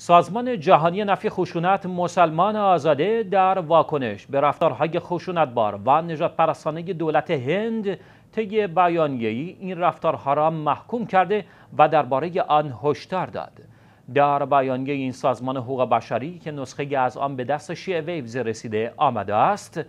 سازمان جهانی نفی خشونت مسلمان آزاده در واکنش به رفتارهای خشونتبار و نجات پرستانه دولت هند طی بیانیه‌ای این رفتارها را محکوم کرده و درباره آن هشدار داد. در بیانیه این سازمان حقوق بشری که نسخه از آن به دست شیعه ویوز رسیده آمده است،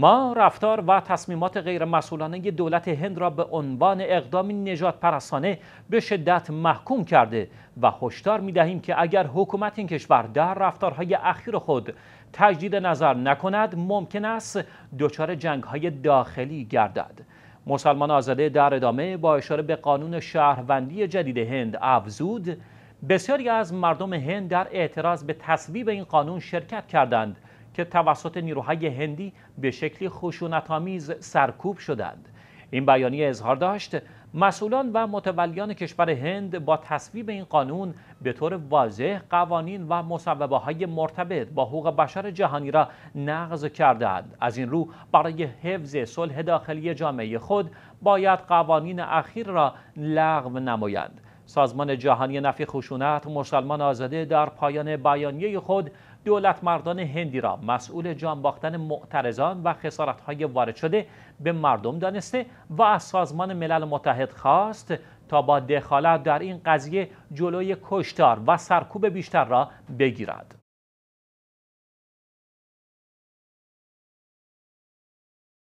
ما رفتار و تصمیمات غیرمسئولانه دولت هند را به عنوان اقدامی نجات پرستانه به شدت محکوم کرده و هشدار می دهیم که اگر حکومت این کشور در رفتارهای اخیر خود تجدید نظر نکند ممکن است دچار های داخلی گردد مسلمان آزاده در ادامه با اشاره به قانون شهروندی جدید هند افزود بسیاری از مردم هند در اعتراض به تصویب این قانون شرکت کردند که توسط نیروهای هندی به شکلی خشونتآمیز سرکوب شدند این بیانیه اظهار داشت مسئولان و متولیان کشور هند با تصویب این قانون به طور واضح قوانین و مصوبه های مرتبط با حقوق بشر جهانی را نقض کردند از این رو برای حفظ صلح داخلی جامعه خود باید قوانین اخیر را لغو نمایند سازمان جهانی نفی خشونت مسلمان آزاده در پایان بیانیه خود دولت مردان هندی را مسئول جان باختن معترضان و های وارد شده به مردم دانسته و از سازمان ملل متحد خواست تا با دخالت در این قضیه جلوی کشتار و سرکوب بیشتر را بگیرد.